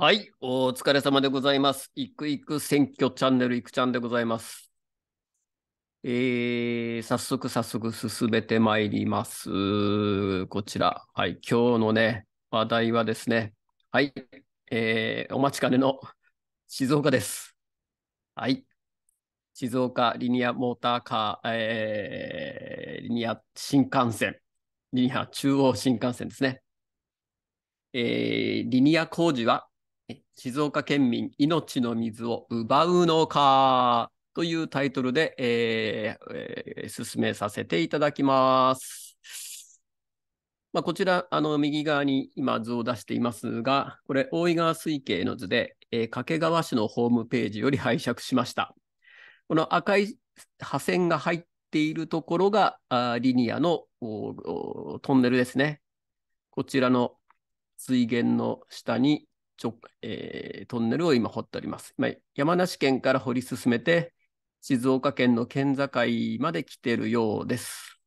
はい、お疲れ様でございます。いくいく選挙チャンネルいくちゃんでございます。えー、早速早速進めてまいります。こちら、はい、今日のね、話題はですね、はい、えー、お待ちかねの静岡です。はい、静岡リニアモーターカー、えー、リニア新幹線、リニア中央新幹線ですね。えー、リニア工事は静岡県民命の水を奪うのかというタイトルで、えーえー、進めさせていただきます。まあ、こちら、あの右側に今図を出していますが、これ、大井川水系の図で、えー、掛川市のホームページより拝借しました。この赤い破線が入っているところが、あリニアのトンネルですね。こちらの水源の下にちょ、えー、トンネルを今掘っております。今山梨県から掘り進めて、静岡県の県境まで来てるようです。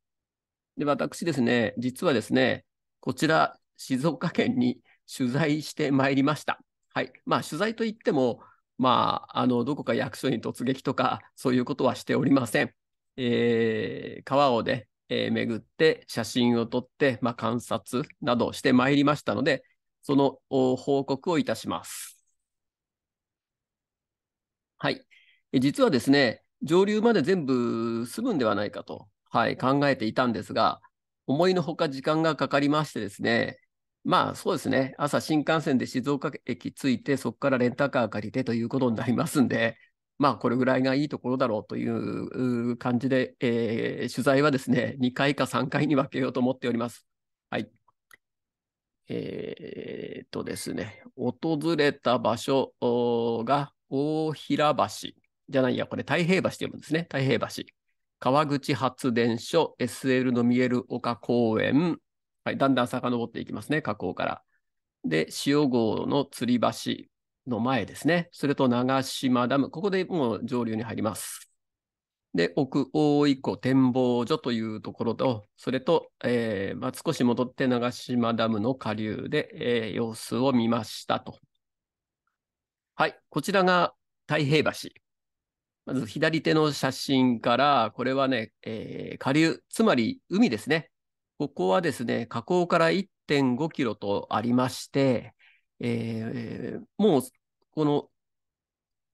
で、私ですね、実はですね、こちら、静岡県に取材してまいりました。はい。まあ、取材といっても、まあ、あの、どこか役所に突撃とか、そういうことはしておりません。えー、川をね、えー、巡って、写真を撮って、まあ、観察などしてまいりましたので、その報告をいたします。はい。実はですね、上流まで全部済むんではないかと、はい、考えていたんですが、思いのほか時間がかかりましてですね、まあそうですね、朝新幹線で静岡駅着いて、そこからレンタカー借りてということになりますんで、まあこれぐらいがいいところだろうという感じで、えー、取材はですね、2回か3回に分けようと思っております。はい。えっとですね、訪れた場所が大平橋じゃないや、これ太平橋って読むんですね。太平橋。川口発電所、SL の見える丘公園。はい、だんだん遡っていきますね、河口から。で、塩郷の吊り橋の前ですね。それと長島ダム。ここでもう上流に入ります。で、奥大井湖展望所というところと、それと、えー、まあ、少し戻って長島ダムの下流で、えー、様子を見ましたと。はい、こちらが太平橋。まず左手の写真から、これはね、えー、下流、つまり海ですね。ここはですね、河口から1.5キロとありまして、えー、もうこの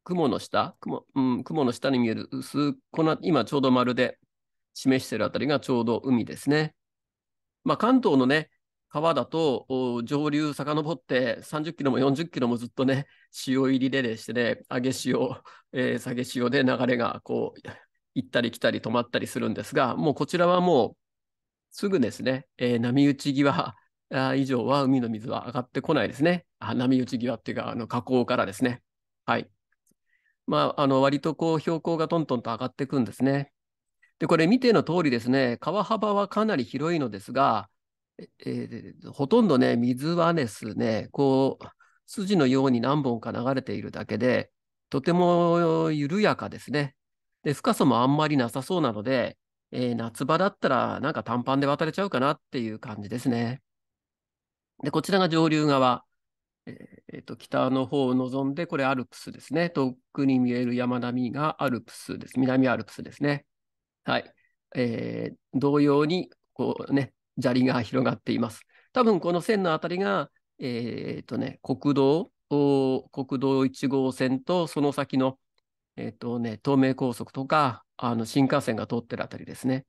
雲の下雲、うん、雲の下に見える薄こ今ちょうど丸で示しているあたりがちょうど海ですね。まあ、関東のね、川だと上流遡って30キロも40キロもずっとね、潮入りででしてね、上げ潮、えー、下げ潮で流れがこう、行ったり来たり止まったりするんですが、もうこちらはもうすぐですね、えー、波打ち際以上は海の水は上がってこないですね。波打ち際っていうか、あの河口からですね。はい。まあ、あの割とこう標高がトントンと上がっていくんですね。で、これ見ての通りですね、川幅はかなり広いのですが、えー、ほとんどね、水はですね、こう、筋のように何本か流れているだけで、とても緩やかですね。で、深さもあんまりなさそうなので、えー、夏場だったらなんか短パンで渡れちゃうかなっていう感じですね。で、こちらが上流側。えー、と北の方を望んで、これアルプスですね。遠くに見える山並みがアルプスです。南アルプスですね。はい。えー、同様に、こうね、砂利が広がっています。多分この線のあたりが、えーとね、国道、国道1号線とその先の、えーとね、東名高速とかあの新幹線が通ってるあたりですね。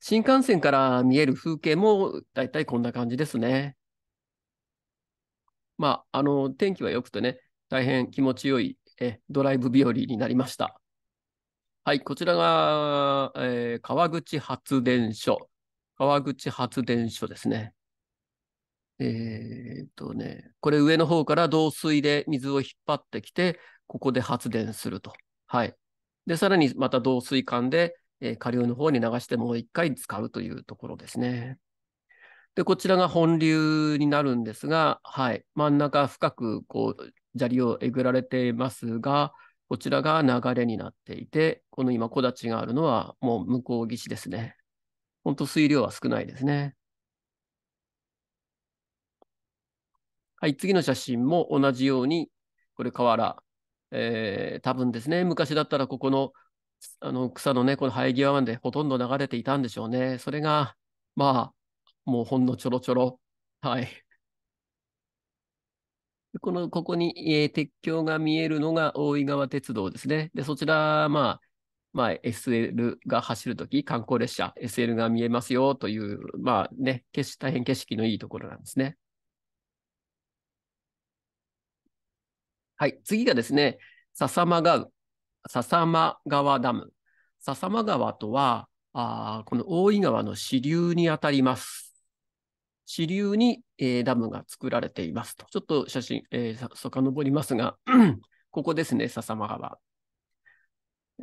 新幹線から見える風景も大体こんな感じですね。まあ、あの、天気は良くてね、大変気持ちよいえドライブ日和になりました。はい、こちらが、えー、川口発電所。川口発電所ですね。えー、っとね、これ上の方から導水で水を引っ張ってきて、ここで発電すると。はい。で、さらにまた導水管で、えー、下流の方に流してもう一回使うというところですね。で、こちらが本流になるんですが、はい、真ん中深くこう砂利をえぐられていますが、こちらが流れになっていて、この今、木立があるのはもう向こう岸ですね。本当、水量は少ないですね。はい、次の写真も同じように、これ、河原、えー、多分ですね、昔だったらここのあの草のね、この生え際までほとんど流れていたんでしょうね。それが、まあ、もうほんのちょろちょろ。はい。この、ここに、えー、鉄橋が見えるのが大井川鉄道ですね。で、そちら、まあ、まあ、SL が走るとき、観光列車、SL が見えますよという、まあね、大変景色のいいところなんですね。はい、次がですね、笹間川笹間川ダム。笹間川とは、あこの大井川の支流にあたります。支流に、えー、ダムが作られていますと。ちょっと写真、えー、遡りますが、ここですね、笹間川。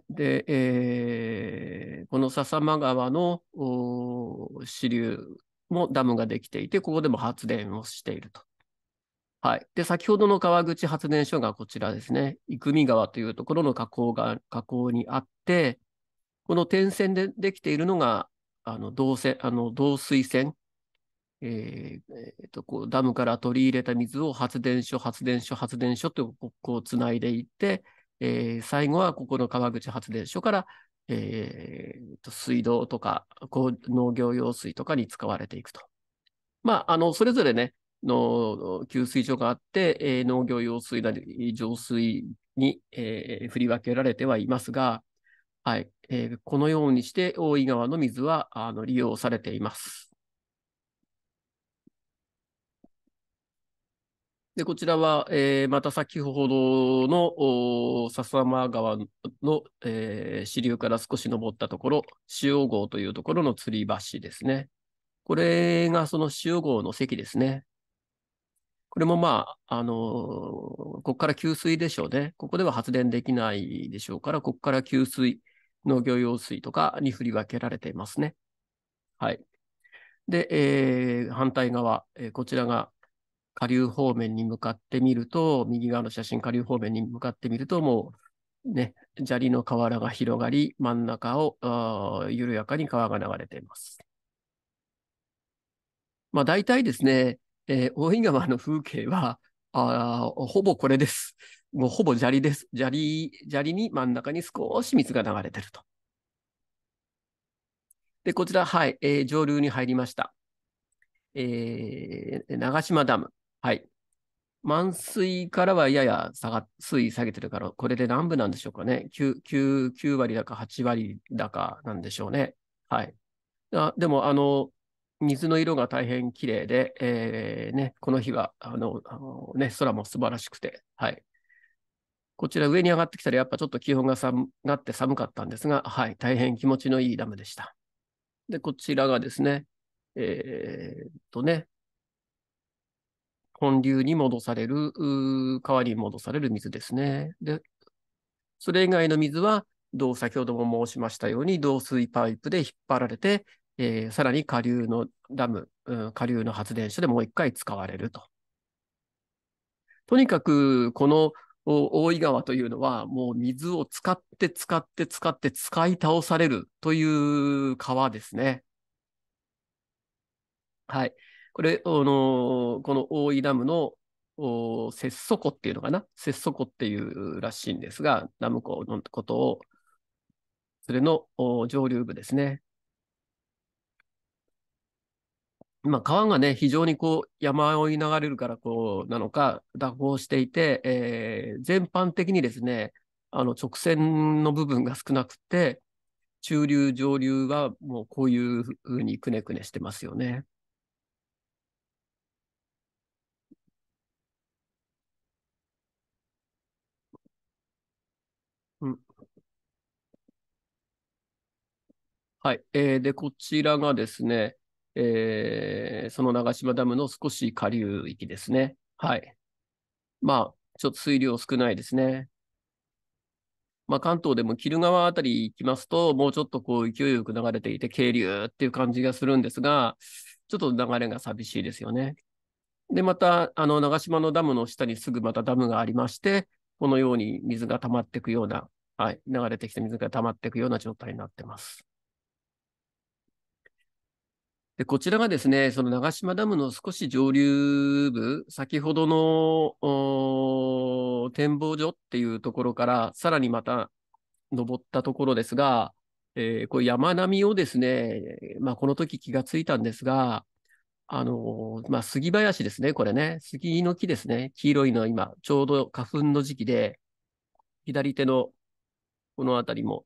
で、えー、この笹間川の支流もダムができていて、ここでも発電をしていると。はい、で先ほどの川口発電所がこちらですね、生見川というところの河口が河口にあって、この点線でできているのが、あの導線あの導水線えーえー、とこうダムから取り入れた水を発電所、発電所、発電所とこうつないでいって、えー、最後はここの川口発電所から、えー、と水道とかこう農業用水とかに使われていくと。まあ、あのそれぞれね、の給水所があって、えー、農業用水なり浄水に、えー、振り分けられてはいますが、はいえー、このようにして大井川の水はあの利用されています。で、こちらは、えー、また先ほどの笹山川の、えー、支流から少し登ったところ、塩号というところの吊り橋ですね。これがその塩号の席ですね。これもまあ、あのー、ここから給水でしょうね。ここでは発電できないでしょうから、ここから給水、農業用水とかに振り分けられていますね。はい。で、えー、反対側、えー、こちらが下流方面に向かってみると、右側の写真下流方面に向かってみると、もうね、砂利の河原が広がり、真ん中を緩やかに川が流れています。まあ大体ですね、えー、大井川の風景は、あほぼこれです。もうほぼ砂利です。砂利、砂利に真ん中に少し水が流れてると。で、こちら、はい、えー、上流に入りました。えー、長島ダム。はい。満水からはやや下が水位下げてるから、これで何部なんでしょうかね。9, 9, 9割だか8割だかなんでしょうね。はい。あでも、あの、水の色が大変綺麗で、えーね、この日はあのあの、ね、空も素晴らしくて、はい、こちら上に上がってきたら、やっぱちょっと気温が寒がって寒かったんですが、はい、大変気持ちのいいダムでした。で、こちらがですね、えー、っとね、本流に戻される、川に戻される水ですね。で、それ以外の水は、どう先ほども申しましたように、導水パイプで引っ張られて、えー、さらに下流のダム、うん、下流の発電所でもう一回使われると。とにかく、この大井川というのは、もう水を使って使って使って使い倒されるという川ですね。はい。これ、あのこの大井ダムの節祖湖っていうのかな節底湖っていうらしいんですが、ダム湖のことを、それの上流部ですね。まあ、川がね、非常にこう山をい流れるからこうなのか、蛇行していて、えー、全般的にですね、あの直線の部分が少なくて、中流、上流はもうこういうふうにくねくねしてますよね。はい。えーで、こちらがですね、えーその長島ダムの少し下流域ですね。はい。まあ、ちょっと水量少ないですね。まあ、関東でも鬼怒川あたり行きますと、もうちょっとこう勢いよく流れていて、渓流っていう感じがするんですが、ちょっと流れが寂しいですよね。で、また、あの、長島のダムの下にすぐまたダムがありまして、このように水が溜まっていくような、はい、流れてきて水が溜まっていくような状態になってます。で、こちらがですね、その長島ダムの少し上流部、先ほどの展望所っていうところから、さらにまた登ったところですが、えー、こう山並みをですね、まあ、この時気がついたんですが、あのまあ、杉林ですね、これね。杉の木ですね。黄色いのは今、ちょうど花粉の時期で、左手のこの辺りも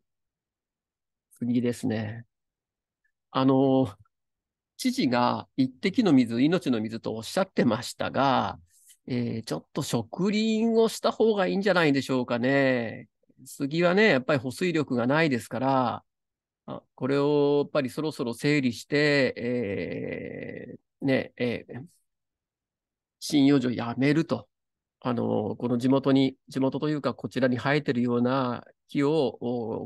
杉ですね。あの、知事が一滴の水、命の水とおっしゃってましたが、えー、ちょっと植林をした方がいいんじゃないでしょうかね。杉はね、やっぱり保水力がないですから、あこれをやっぱりそろそろ整理して、えー、ね、えー、針葉樹をやめると。あの、この地元に、地元というか、こちらに生えてるような木を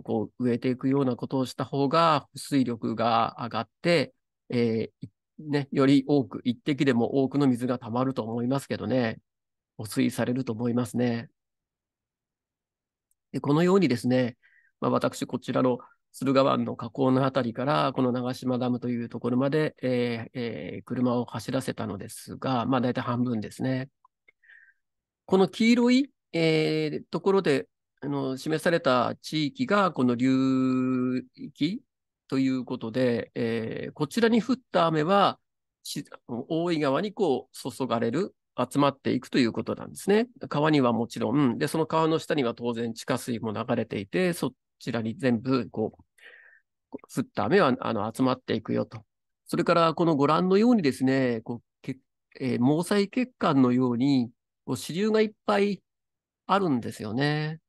こう植えていくようなことをした方が、保水力が上がって、えー、ね、より多く、一滴でも多くの水が溜まると思いますけどね、保水されると思いますね。でこのようにですね、まあ、私、こちらの駿河湾の河口の辺りから、この長島ダムというところまで、えーえー、車を走らせたのですが、まあ、大体半分ですね。この黄色い、えー、ところであの示された地域が、この流域ということで、えー、こちらに降った雨は、大井川にこう注がれる、集まっていくということなんですね。川にはもちろん、で、その川の下には当然地下水も流れていて、そちらに全部、こう、降った雨はあの集まっていくよと。それから、このご覧のようにですね、こうけえー、毛細血管のように、こう支流がいっぱいあるんですよね。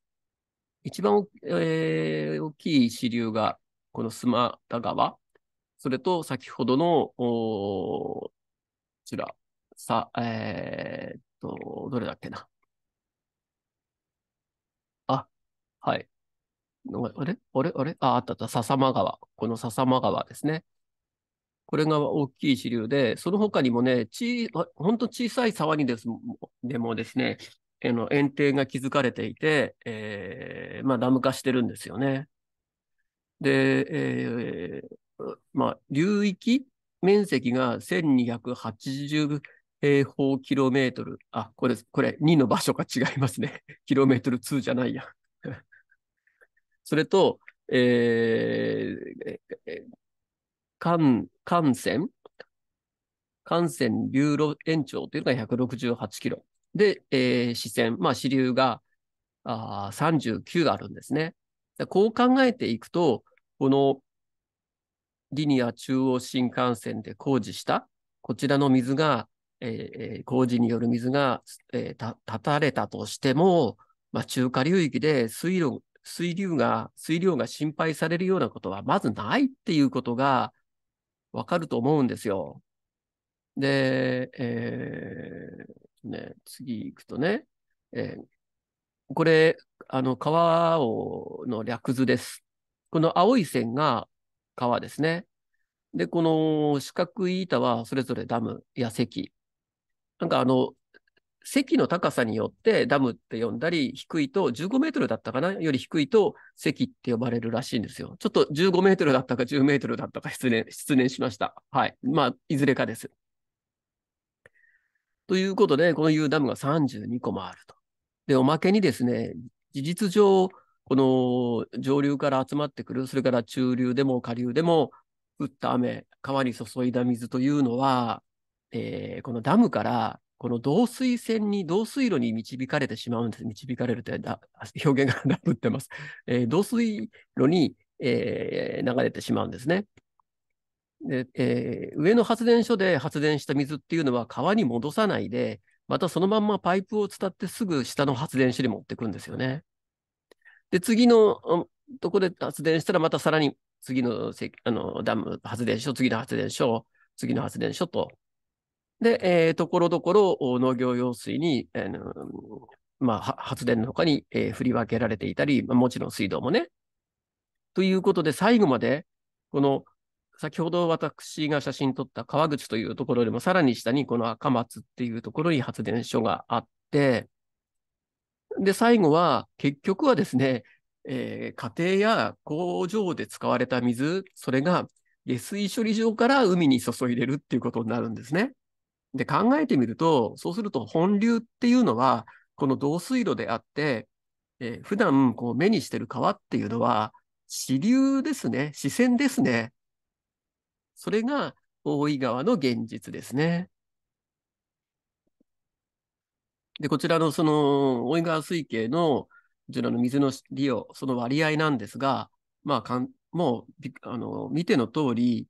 一番、えー、大きい支流が、このスマダ川。それと、先ほどの、こちら、さ、えー、っと、どれだっけな。あ、はい。あれあれあれあ、あったあった。笹間川。この笹間川ですね。これが大きい支流で、その他にもね、ち本当小さい沢にですでもですね、えの園庭が築かれていて、えー、まあ、ダム化してるんですよね。で、えー、まあ、流域面積が1280平方キロメートル。あ、これ、これ、2の場所が違いますね。キロメートル2じゃないや。それと、えー、感、感染感染流路延長というのが168キロ。で、えー、視線、まあ、支流があ39あるんですね。こう考えていくと、このリニア中央新幹線で工事した、こちらの水が、えー、工事による水が、えー、た断たれたとしても、まあ、中華流域で水路水流が、水量が心配されるようなことはまずないっていうことがわかると思うんですよ。で、えー、ね、次行くとね、えー、これ、あの、川を、の略図です。この青い線が川ですね。で、この四角い板はそれぞれダムや堰。なんかあの、席の高さによってダムって呼んだり、低いと15メートルだったかなより低いと席って呼ばれるらしいんですよ。ちょっと15メートルだったか10メートルだったか失念、失念しました。はい。まあ、いずれかです。ということで、この U ダムが32個もあると。で、おまけにですね、事実上、この上流から集まってくる、それから中流でも下流でも降った雨、川に注いだ水というのは、えー、このダムからこの導水線に、導水路に導かれてしまうんです。導かれると表現が ダブってます。えー、導水路に、えー、流れてしまうんですね。でえー、上の発電所で発電した水っていうのは川に戻さないで、またそのまんまパイプを伝ってすぐ下の発電所に持ってくんですよね。で、次のとこで発電したら、またさらに次のあのダム、発電所、次の発電所、次の発電所とで、えー、ところどころ農業用水に、あのまあ、発電のほかに、えー、振り分けられていたり、まあ、もちろん水道もね。ということで、最後まで、この先ほど私が写真撮った川口というところでもさらに下にこの赤松っていうところに発電所があって、で、最後は結局はですね、えー、家庭や工場で使われた水、それが下水処理場から海に注いでるっていうことになるんですね。で、考えてみると、そうすると本流っていうのは、この導水路であって、えー、普段こう目にしてる川っていうのは、支流ですね、視線ですね。それが大井川の現実ですね。で、こちらのその大井川水系のこちらの水の利用、その割合なんですが、まあ、かんもうあの見ての通り、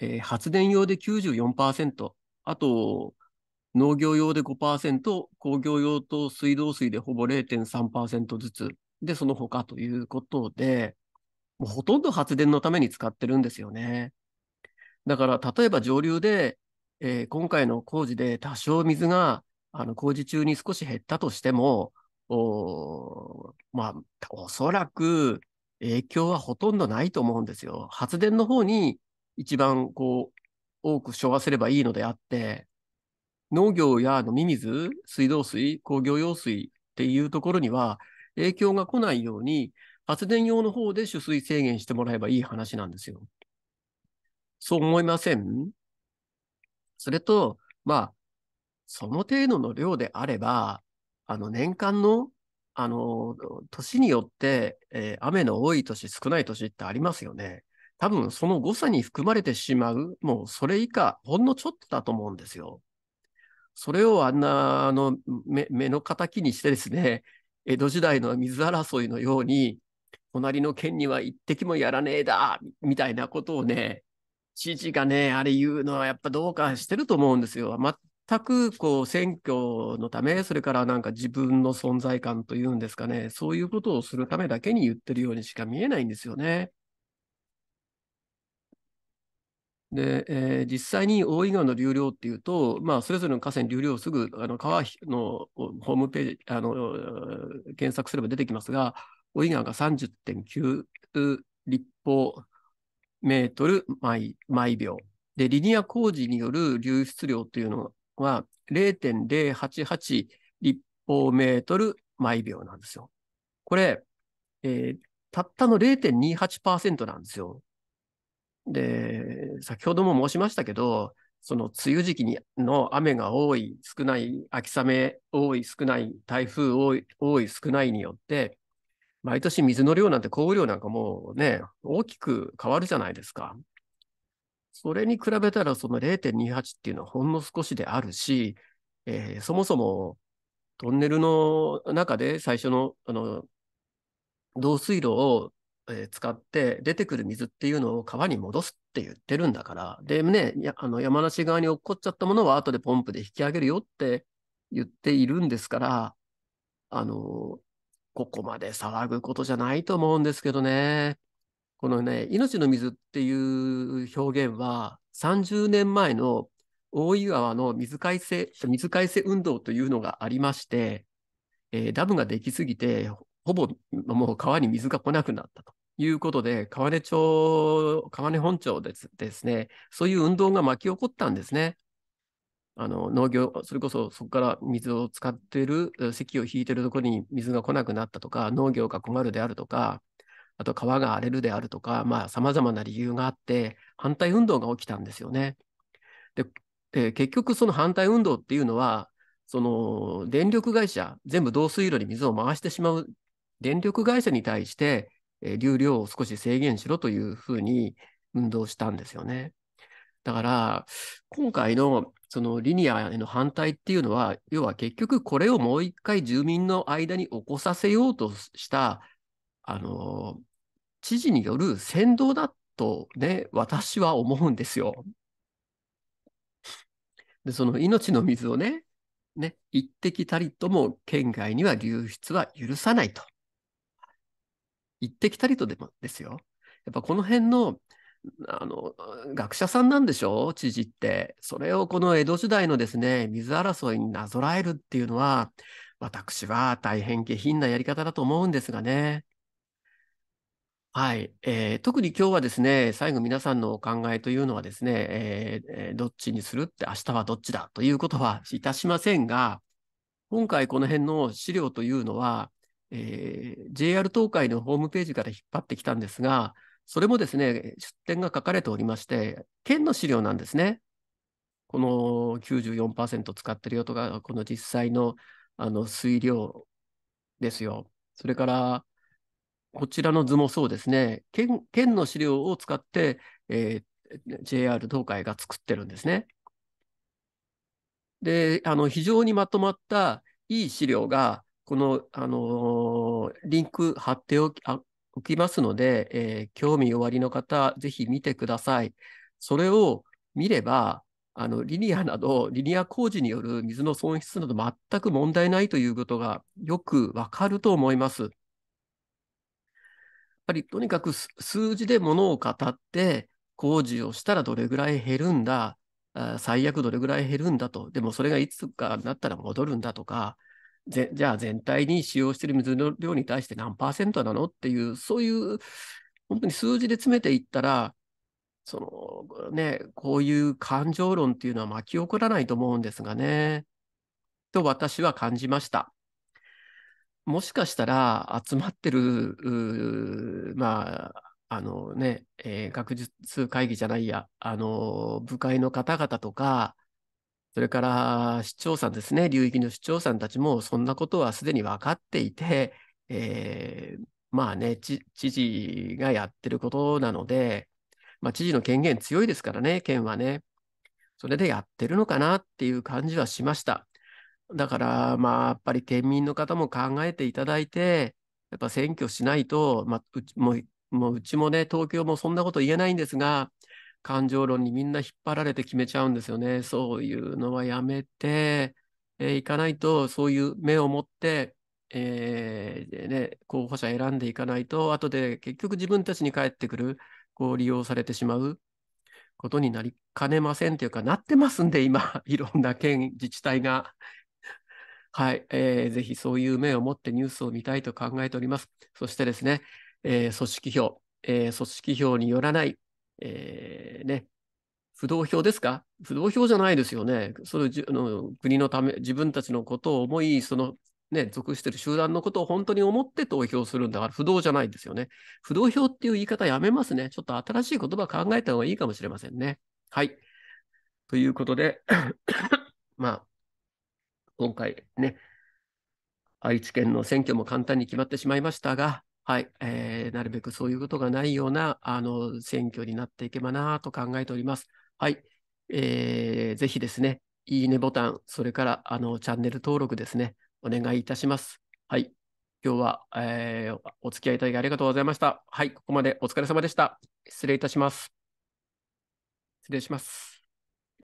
えー、発電用で94%、あと、農業用で5%、工業用と水道水でほぼ0.3%ずつ、で、その他ということで、もうほとんど発電のために使ってるんですよね。だから、例えば上流で、えー、今回の工事で多少水があの工事中に少し減ったとしても、おまあ、おそらく影響はほとんどないと思うんですよ。発電の方に一番こう多く消化すればいいのであって、農業や飲み水、水道水、工業用水っていうところには影響が来ないように、発電用の方で取水制限してもらえばいい話なんですよ。そう思いませんそれと、まあ、その程度の量であれば、あの、年間の、あの、年によって、えー、雨の多い年、少ない年ってありますよね。多分その誤差に含まれてしまう、もうそれ以下、ほんのちょっとだと思うんですよ。それをあんなあの目の敵にしてですね、江戸時代の水争いのように、隣の県には一滴もやらねえだ、みたいなことをね、知事がね、あれ言うのはやっぱどうかしてると思うんですよ。全くこう選挙のため、それからなんか自分の存在感というんですかね、そういうことをするためだけに言ってるようにしか見えないんですよね。で、えー、実際に大井川の流量っていうと、まあ、それぞれの河川流量すぐあの川のホームページあの検索すれば出てきますが、大井川が30.9立方メートル毎毎秒。で、リニア工事による流出量っていうのは0.088立方メートル毎秒なんですよ。これ、えー、たったの0.28%なんですよ。で、先ほども申しましたけど、その梅雨時期にの雨が多い、少ない、秋雨多い、少ない、台風多い、多い少ないによって、毎年水の量なんて降雨量なんかもうね、大きく変わるじゃないですか。それに比べたらその0.28っていうのはほんの少しであるし、えー、そもそもトンネルの中で最初のあの導水路をえー、使って出てくる水っていうのを川に戻すって言ってるんだから、でね、あの山梨側に落っこっちゃったものは後でポンプで引き上げるよって言っているんですから、あのー、ここまで騒ぐことじゃないと思うんですけどね。このね、命の水っていう表現は、30年前の大井川の水改正、水改正運動というのがありまして、えー、ダムができすぎて、ほぼもう川に水が来なくなったと。いうことで、川根町、川根本町でですね、そういう運動が巻き起こったんですね。あの農業、それこそそこから水を使っている、石を引いてるところに水が来なくなったとか、農業が困るであるとか、あと川が荒れるであるとか、まあ、様々な理由があって、反対運動が起きたんですよね。で、えー、結局その反対運動っていうのは、その電力会社、全部導水路に水を回してしまう電力会社に対して、えー、流量を少し制限しろというふうに運動したんですよね。だから、今回のそのリニアへの反対っていうのは、要は結局これをもう一回住民の間に起こさせようとした、あの、知事による先導だとね、私は思うんですよ。で、その命の水をね、ね、一滴たりとも県外には流出は許さないと。行ってきたりとでもですよ。やっぱこの辺のあの学者さんなんでしょう知事って。それをこの江戸時代のですね、水争いになぞらえるっていうのは、私は大変下品なやり方だと思うんですがね。はい、えー、特に今日はですね、最後皆さんのお考えというのはですね、えー、どっちにするって明日はどっちだということはいたしませんが、今回この辺の資料というのは、えー、JR 東海のホームページから引っ張ってきたんですが、それもですね、出典が書かれておりまして、県の資料なんですね。この94%使ってるよとか、この実際のあの水量ですよ。それから、こちらの図もそうですね、県県の資料を使って、えー、JR 東海が作ってるんですね。で、あの非常にまとまったいい資料が、この、あのー、リンク貼っておきあおきますので、えー、興味おありの方、ぜひ見てください。それを見れば、あのリニアなど、リニア工事による水の損失など全く問題ないということがよくわかると思います。やっぱりとにかく数字でものを語って、工事をしたらどれぐらい減るんだ、最悪どれぐらい減るんだと、でもそれがいつかになったら戻るんだとか、ぜじゃあ全体に使用している水の量に対して何パーセントなのっていう、そういう本当に数字で詰めていったら、そのね、こういう感情論っていうのは巻き起こらないと思うんですがね、と私は感じました。もしかしたら集まってる、まあ、あのね、えー、学術会議じゃないや、あの、部会の方々とか、それから市長さんですね、流域の市長さんたちもそんなことはすでに分かっていて、えー、まあね、知事がやってることなので、まあ、知事の権限強いですからね、県はね。それでやってるのかなっていう感じはしました。だから、まあ、やっぱり県民の方も考えていただいて、やっぱ選挙しないと、まあ、うちももううちもね、東京もそんなこと言えないんですが、感情論にみんな引っ張られて決めちゃうんですよね。そういうのはやめて、えー、いかないと、そういう目を持って、えーね、候補者選んでいかないと、後で結局自分たちに返ってくる、こう利用されてしまうことになりかねませんというかなってますんで、今、いろんな県、自治体が。はい、えー、ぜひそういう目を持ってニュースを見たいと考えております。そしてですね、えー、組織票、えー、組織票によらないえー、ね、不動票ですか不動票じゃないですよね。そのじの国のため、自分たちのことを思い、その、ね、属してる集団のことを本当に思って投票するんだから、不動じゃないですよね。不動票っていう言い方やめますね。ちょっと新しい言葉考えた方がいいかもしれませんね。はい。ということで まあ、今回ね、愛知県の選挙も簡単に決まってしまいましたが、はい、えー、なるべくそういうことがないようなあの選挙になっていけばなと考えております。はい、えー、ぜひですね、いいねボタン、それからあのチャンネル登録ですね、お願いいたします。はい、今日は、えー、お付き合いいただきありがとうございました。はい、ここまでお疲れ様でした。失礼いたします。失礼します。